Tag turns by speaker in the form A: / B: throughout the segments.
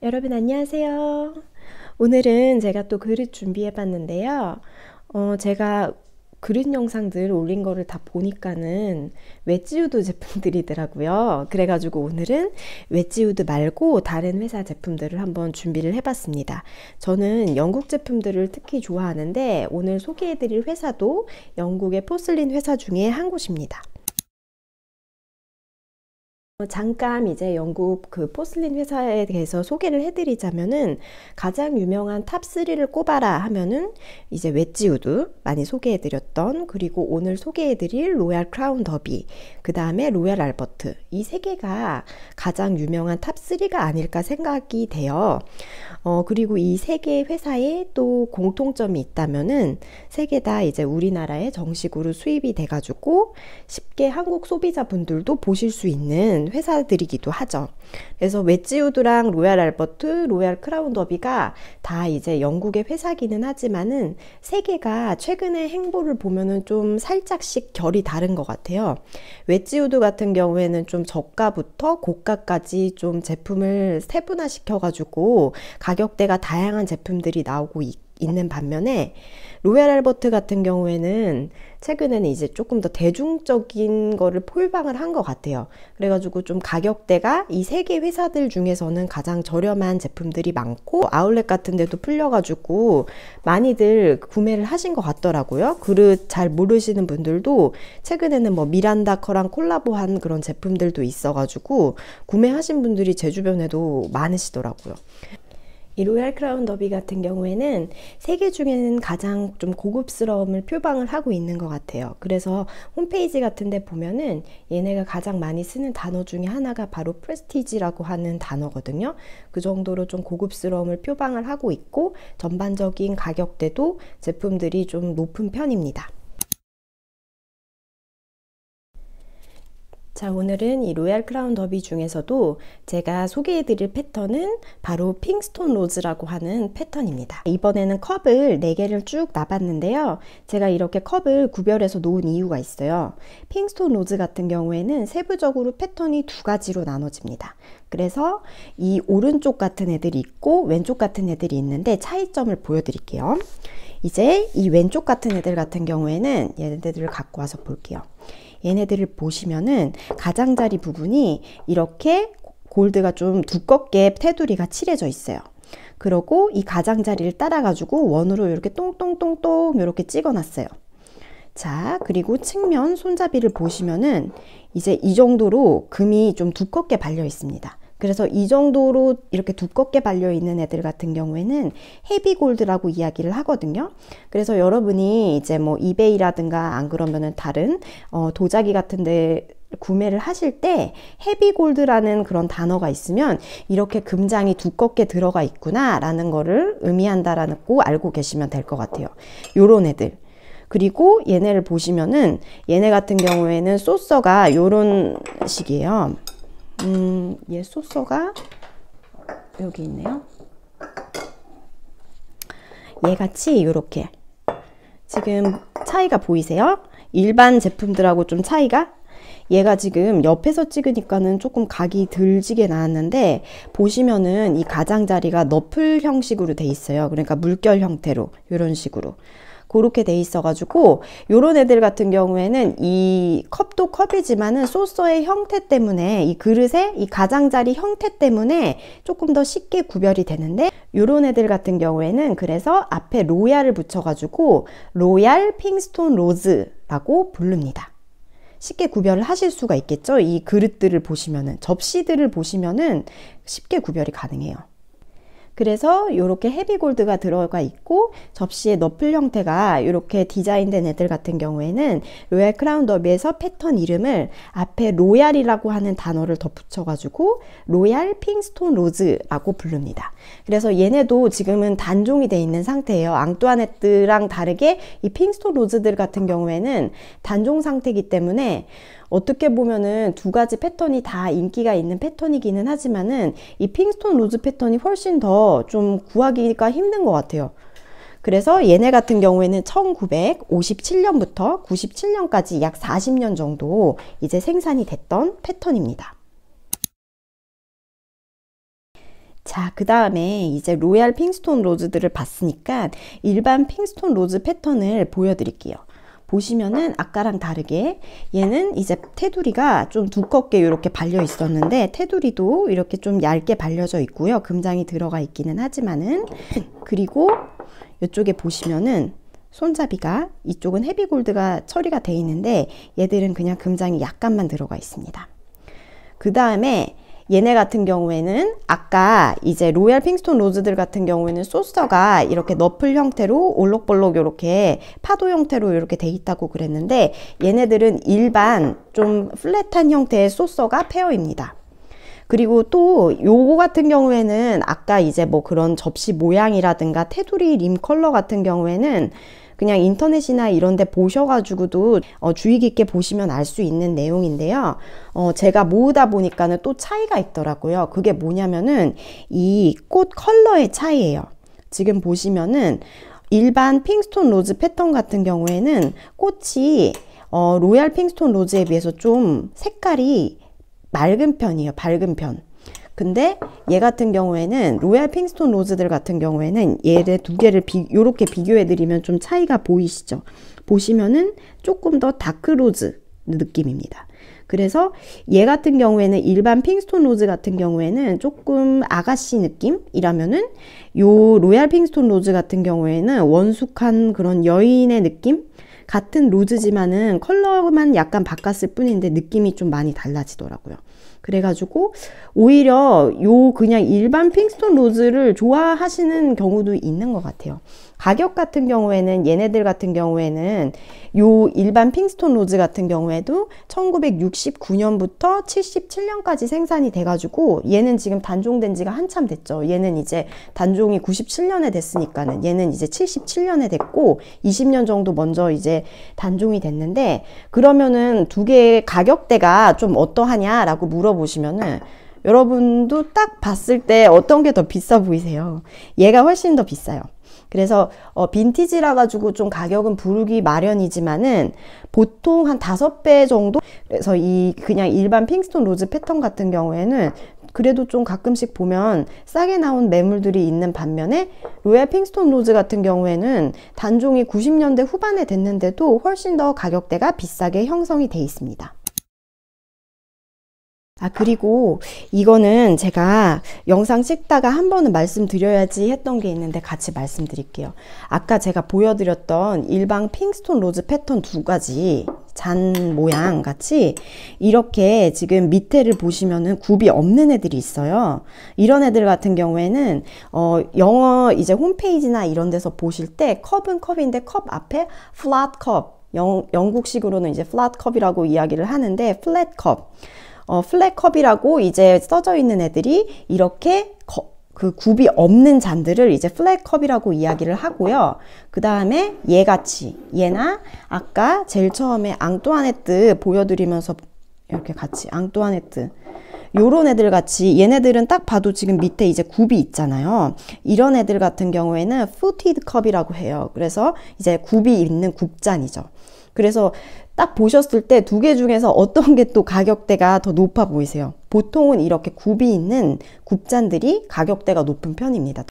A: 여러분 안녕하세요. 오늘은 제가 또 그릇 준비해 봤는데요. 어, 제가 그릇 영상들 올린 거를 다 보니까는 웨지우드 제품들이더라고요. 그래가지고 오늘은 웨지우드 말고 다른 회사 제품들을 한번 준비를 해봤습니다. 저는 영국 제품들을 특히 좋아하는데 오늘 소개해드릴 회사도 영국의 포슬린 회사 중에 한 곳입니다. 어, 잠깐 이제 영국 그 포슬린 회사에 대해서 소개를 해드리자면은 가장 유명한 탑3를 꼽아라 하면은 이제 웨지우드 많이 소개해드렸던 그리고 오늘 소개해드릴 로얄 크라운 더비 그 다음에 로얄 알버트 이 세 개가 가장 유명한 탑3가 아닐까 생각이 돼요. 어 그리고 이 세 개의 회사에 또 공통점이 있다면은 세 개 다 이제 우리나라에 정식으로 수입이 돼가지고 쉽게 한국 소비자분들도 보실 수 있는 회사들이기도 하죠. 그래서 웨지우드랑 로얄 알버트, 로얄 크라운 더비가 다 이제 영국의 회사기는 하지만은 세 개가 최근의 행보를 보면은 좀 살짝씩 결이 다른 것 같아요. 웨지우드 같은 경우에는 좀 저가부터 고가까지 좀 제품을 세분화시켜가지고 가격대가 다양한 제품들이 나오고 있고 있는 반면에 로얄 알버트 같은 경우에는 최근에는 이제 조금 더 대중적인 거를 폴방을 한 것 같아요. 그래가지고 좀 가격대가 이 세 개 회사들 중에서는 가장 저렴한 제품들이 많고 아울렛 같은 데도 풀려가지고 많이들 구매를 하신 것 같더라고요. 그릇 잘 모르시는 분들도 최근에는 뭐 미란다 커랑 콜라보한 그런 제품들도 있어가지고 구매하신 분들이 제 주변에도 많으시더라고요. 이 로얄 크라운 더비 같은 경우에는 세계 중에는 가장 좀 고급스러움을 표방을 하고 있는 것 같아요. 그래서 홈페이지 같은 데 보면은 얘네가 가장 많이 쓰는 단어 중에 하나가 바로 프레스티지라고 하는 단어거든요. 그 정도로 좀 고급스러움을 표방을 하고 있고 전반적인 가격대도 제품들이 좀 높은 편입니다. 자, 오늘은 이 로얄 크라운 더비 중에서도 제가 소개해드릴 패턴은 바로 핑스톤 로즈라고 하는 패턴입니다. 이번에는 컵을 4개를 쭉 나봤는데요. 제가 이렇게 컵을 구별해서 놓은 이유가 있어요. 핑스톤 로즈 같은 경우에는 세부적으로 패턴이 두 가지로 나눠집니다. 그래서 이 오른쪽 같은 애들이 있고 왼쪽 같은 애들이 있는데 차이점을 보여드릴게요. 이제 이 왼쪽 같은 애들 같은 경우에는 얘네들을 갖고 와서 볼게요. 얘네들을 보시면은 가장자리 부분이 이렇게 골드가 좀 두껍게 테두리가 칠해져 있어요. 그러고 이 가장자리를 따라가지고 원으로 이렇게 똥똥똥똥 이렇게 찍어놨어요. 자, 그리고 측면 손잡이를 보시면은 이제 이 정도로 금이 좀 두껍게 발려 있습니다. 그래서 이 정도로 이렇게 두껍게 발려 있는 애들 같은 경우에는 헤비 골드라고 이야기를 하거든요. 그래서 여러분이 이제 뭐 이베이라든가 안 그러면은 다른 어, 도자기 같은데 구매를 하실 때 헤비골드라는 그런 단어가 있으면 이렇게 금장이 두껍게 들어가 있구나 라는 거를 의미한다라고 알고 계시면 될 것 같아요 요런 애들 그리고 얘네를 보시면은 얘네 같은 경우에는 소서가 요런 식이에요 음, 얘 소서가 여기 있네요. 얘같이 이렇게 지금 차이가 보이세요? 일반 제품들하고 좀 차이가 얘가 지금 옆에서 찍으니까는 조금 각이 들지게 나왔는데 보시면은 이 가장자리가 너플 형식으로 돼 있어요 그러니까 물결 형태로 이런 식으로 그렇게 돼 있어가지고 요런 애들 같은 경우에는 이 컵도 컵이지만은 소스의 형태 때문에 이 그릇의 이 가장자리 형태 때문에 조금 더 쉽게 구별이 되는데 요런 애들 같은 경우에는 그래서 앞에 로얄을 붙여가지고 로얄 핑스톤 로즈라고 부릅니다. 쉽게 구별을 하실 수가 있겠죠. 이 그릇들을 보시면은 접시들을 보시면은 쉽게 구별이 가능해요. 그래서 이렇게 헤비골드가 들어가 있고 접시에 너플 형태가 이렇게 디자인된 애들 같은 경우에는 로얄 크라운 더비에서 패턴 이름을 앞에 로얄이라고 하는 단어를 덧붙여가지고 로얄 핑스톤 로즈라고 부릅니다. 그래서 얘네도 지금은 단종이 돼 있는 상태예요. 앙뚜아네트랑 다르게 이 핑스톤 로즈들 같은 경우에는 단종 상태이기 때문에 어떻게 보면은 두 가지 패턴이 다 인기가 있는 패턴이기는 하지만은 이 핑스톤 로즈 패턴이 훨씬 더 좀 구하기가 힘든 것 같아요. 그래서 얘네 같은 경우에는 1957년부터 97년까지 약 40년 정도 이제 생산이 됐던 패턴입니다. 자, 그 다음에 이제 로얄 핑스톤 로즈들을 봤으니까 일반 핑스톤 로즈 패턴을 보여드릴게요. 보시면은 아까랑 다르게 얘는 이제 테두리가 좀 두껍게 이렇게 발려 있었는데 테두리도 이렇게 좀 얇게 발려져 있고요. 금장이 들어가 있기는 하지만은 그리고 이쪽에 보시면은 손잡이가 이쪽은 헤비골드가 처리가 돼 있는데 얘들은 그냥 금장이 약간만 들어가 있습니다. 그 다음에 얘네 같은 경우에는 아까 이제 로얄 핑스톤 로즈들 같은 경우에는 소스터가 이렇게 너플 형태로 올록볼록 이렇게 파도 형태로 이렇게 돼 있다고 그랬는데 얘네들은 일반 좀 플랫한 형태의 소스터가 페어입니다. 그리고 또 요거 같은 경우에는 아까 이제 뭐 그런 접시 모양이라든가 테두리 림 컬러 같은 경우에는 그냥 인터넷이나 이런 데 보셔가지고도 어, 주의 깊게 보시면 알 수 있는 내용인데요. 어, 제가 모으다 보니까는 또 차이가 있더라고요. 그게 뭐냐면은 이 꽃 컬러의 차이예요. 지금 보시면은 일반 핑스톤 로즈 패턴 같은 경우에는 꽃이 어, 로얄 핑스톤 로즈에 비해서 좀 색깔이 맑은 편이에요. 밝은 편. 근데 얘 같은 경우에는 로얄 핑스톤 로즈들 같은 경우에는 얘를 두 개를 비, 요렇게 비교해 드리면 좀 차이가 보이시죠? 보시면은 조금 더 다크 로즈 느낌입니다. 그래서 얘 같은 경우에는 일반 핑스톤 로즈 같은 경우에는 조금 아가씨 느낌이라면은 요 로얄 핑스톤 로즈 같은 경우에는 원숙한 그런 여인의 느낌? 같은 로즈지만은 컬러만 약간 바꿨을 뿐인데 느낌이 좀 많이 달라지더라고요. 그래가지고 오히려 요 그냥 일반 핑스톤 로즈를 좋아하시는 경우도 있는 것 같아요. 가격 같은 경우에는 얘네들 같은 경우에는 요 일반 핑스톤 로즈 같은 경우에도 1969년부터 77년까지 생산이 돼가지고 얘는 지금 단종된 지가 한참 됐죠. 얘는 이제 단종이 97년에 됐으니까는 얘는 이제 77년에 됐고 20년 정도 먼저 이제 단종이 됐는데 그러면은 두 개의 가격대가 좀 어떠하냐라고 물어보시면은 여러분도 딱 봤을 때 어떤 게 더 비싸 보이세요? 얘가 훨씬 더 비싸요. 그래서 어, 빈티지라 가지고 좀 가격은 부르기 마련이지만은 보통 한 다섯 배 정도 그래서 이 그냥 일반 핑스톤 로즈 패턴 같은 경우에는 그래도 좀 가끔씩 보면 싸게 나온 매물들이 있는 반면에 로얄 핑스톤 로즈 같은 경우에는 단종이 90년대 후반에 됐는데도 훨씬 더 가격대가 비싸게 형성이 돼 있습니다. 아, 그리고 이거는 제가 영상 찍다가 한 번은 말씀드려야지 했던 게 있는데 같이 말씀드릴게요. 아까 제가 보여드렸던 일방 핑스톤 로즈 패턴 두 가지 잔 모양 같이 이렇게 지금 밑에를 보시면은 굽이 없는 애들이 있어요. 이런 애들 같은 경우에는 어 영어 이제 홈페이지나 이런 데서 보실 때 컵은 컵인데 컵 앞에 f l 컵 영, 국식으로는 이제 f l 컵이라고 이야기를 하는데 f l 컵 어, 플랫컵이라고 이제 써져 있는 애들이 이렇게 거, 그 굽이 없는 잔들을 이제 플랫컵이라고 이야기를 하고요. 그 다음에 얘같이 얘나 아까 제일 처음에 앙뚜아네트 보여드리면서 이렇게 같이 앙뚜아네트 요런 애들 같이 얘네들은 딱 봐도 지금 밑에 이제 굽이 있잖아요. 이런 애들 같은 경우에는 푸티드 컵이라고 해요. 그래서 이제 굽이 있는 굽잔이죠. 그래서 딱 보셨을 때 두 개 중에서 어떤 게 또 가격대가 더 높아 보이세요? 보통은 이렇게 굽이 있는 굽잔들이 가격대가 높은 편입니다.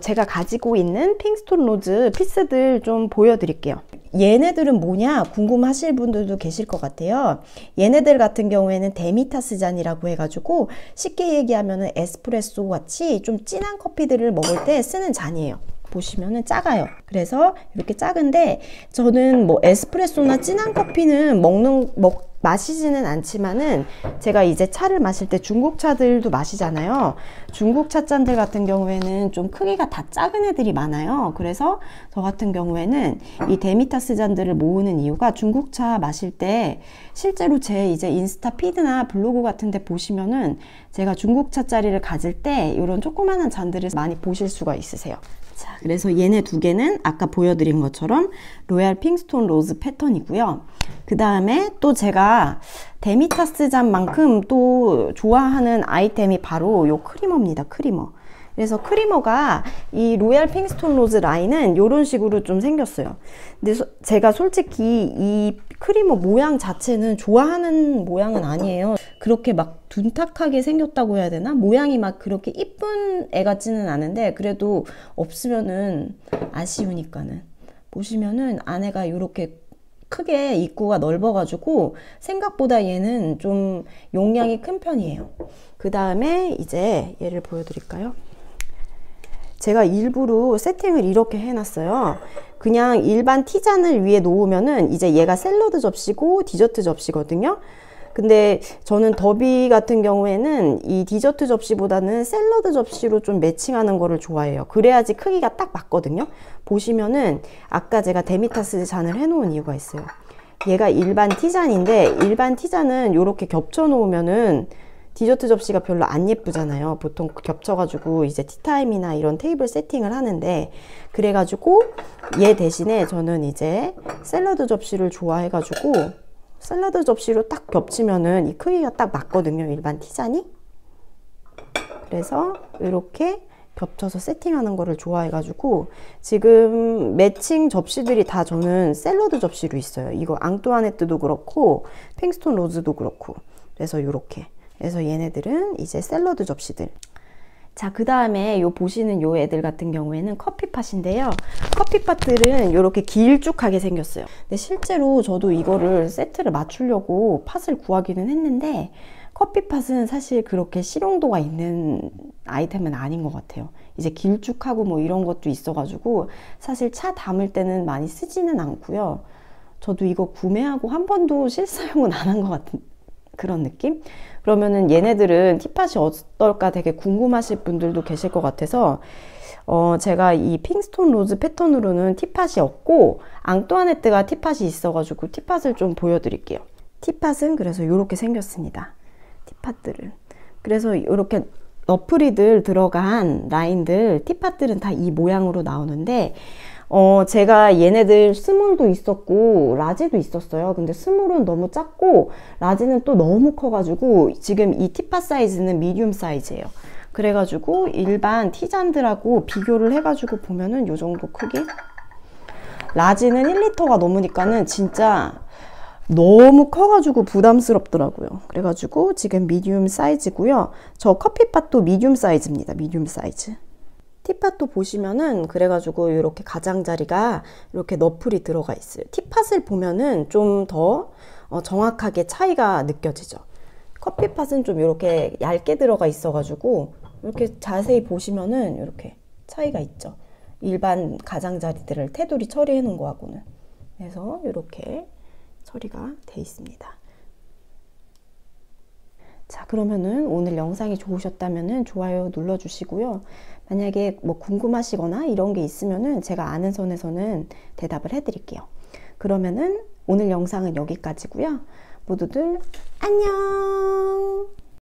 A: 제가 가지고 있는 핑스톤 로즈 피스들 좀 보여드릴게요. 얘네들은 뭐냐 궁금하실 분들도 계실 것 같아요. 얘네들 같은 경우에는 데미타스 잔이라고 해가지고 쉽게 얘기하면 에스프레소 같이 좀 진한 커피들을 먹을 때 쓰는 잔이에요. 보시면은 작아요. 그래서 이렇게 작은데 저는 뭐 에스프레소나 진한 커피는 먹는 먹 마시지는 않지만은 제가 이제 차를 마실 때 중국 차들도 마시잖아요. 중국 차잔들 같은 경우에는 좀 크기가 다 작은 애들이 많아요. 그래서 저 같은 경우에는 이 데미타스 잔들을 모으는 이유가 중국 차 마실 때 실제로 제 이제 인스타 피드나 블로그 같은 데 보시면은 제가 중국 차자리를 가질 때 이런 조그마한 잔들을 많이 보실 수가 있으세요. 자, 그래서 얘네 두 개는 아까 보여드린 것처럼 로얄 핑스톤 로즈 패턴이고요. 그 다음에 또 제가 데미타스 잔만큼 또 좋아하는 아이템이 바로 요 크리머입니다. 크리머. 그래서 크리머가 이 로얄 핑스톤 로즈 라인은 이런 식으로 좀 생겼어요. 근데 소, 제가 솔직히 이 크리머 모양 자체는 좋아하는 모양은 아니에요. 그렇게 막 둔탁하게 생겼다고 해야 되나? 모양이 막 그렇게 이쁜 애 같지는 않은데 그래도 없으면은 아쉬우니까는 보시면은 안에가 이렇게 크게 입구가 넓어가지고 생각보다 얘는 좀 용량이 큰 편이에요. 그 다음에 이제 얘를 보여드릴까요? 제가 일부러 세팅을 이렇게 해놨어요. 그냥 일반 티잔을 위에 놓으면은 이제 얘가 샐러드 접시고 디저트 접시거든요. 근데 저는 더비 같은 경우에는 이 디저트 접시보다는 샐러드 접시로 좀 매칭하는 거를 좋아해요. 그래야지 크기가 딱 맞거든요. 보시면은 아까 제가 데미타스 잔을 해놓은 이유가 있어요. 얘가 일반 티잔인데 일반 티잔은 이렇게 겹쳐 놓으면은 디저트 접시가 별로 안 예쁘잖아요. 보통 겹쳐가지고 이제 티타임이나 이런 테이블 세팅을 하는데 그래가지고 얘 대신에 저는 이제 샐러드 접시를 좋아해가지고 샐러드 접시로 딱 겹치면은 이 크기가 딱 맞거든요. 일반 티자니. 그래서 이렇게 겹쳐서 세팅하는 거를 좋아해가지고 지금 매칭 접시들이 다 저는 샐러드 접시로 있어요. 이거 앙뚜아네트도 그렇고 팽스톤 로즈도 그렇고 그래서 이렇게 그래서 얘네들은 이제 샐러드 접시들 자, 그 다음에 요 보시는 요 애들 같은 경우에는 커피팟인데요. 커피팟들은 이렇게 길쭉하게 생겼어요. 근데 실제로 저도 이거를 세트를 맞추려고 팟을 구하기는 했는데 커피팟은 사실 그렇게 실용도가 있는 아이템은 아닌 것 같아요. 이제 길쭉하고 뭐 이런 것도 있어가지고 사실 차 담을 때는 많이 쓰지는 않고요. 저도 이거 구매하고 한 번도 실사용은 안 한 것 같은, 데 그런 느낌? 그러면은 얘네들은 팁팟이 어떨까 되게 궁금하실 분들도 계실 것 같아서 어 제가 이 핑스톤 로즈 패턴으로는 팁팟이 없고 앙뚜아네트가 팁팟이 있어가지고 팁팟을 좀 보여드릴게요. 팁팟은 그래서 이렇게 생겼습니다. 팁팟들은 그래서 이렇게 너프리들 들어간 라인들 팁팟들은 다 이 모양으로 나오는데 어, 제가 얘네들 스몰도 있었고, 라지도 있었어요. 근데 스몰은 너무 작고, 라지는 또 너무 커가지고, 지금 이 티파 사이즈는 미디움 사이즈예요. 그래가지고, 일반 티잔들하고 비교를 해가지고 보면은 요 정도 크기? 라지는 1리터가 넘으니까는 진짜 너무 커가지고 부담스럽더라고요. 그래가지고 지금 미디움 사이즈고요. 저 커피팟도 미디움 사이즈입니다. 미디움 사이즈. 티팟도 보시면은 그래가지고 이렇게 가장자리가 이렇게 너플이 들어가 있어요. 티팟을 보면은 좀더 어, 정확하게 차이가 느껴지죠. 커피팟은 좀 이렇게 얇게 들어가 있어가지고 이렇게 자세히 보시면은 이렇게 차이가 있죠. 일반 가장자리들을 테두리 처리해 놓은 거하고는. 그래서 이렇게 처리가 돼 있습니다. 자 그러면은 오늘 영상이 좋으셨다면은 좋아요 눌러주시고요. 만약에 뭐 궁금하시거나 이런 게 있으면은 제가 아는 선에서는 대답을 해드릴게요. 그러면은 오늘 영상은 여기까지고요. 모두들 안녕!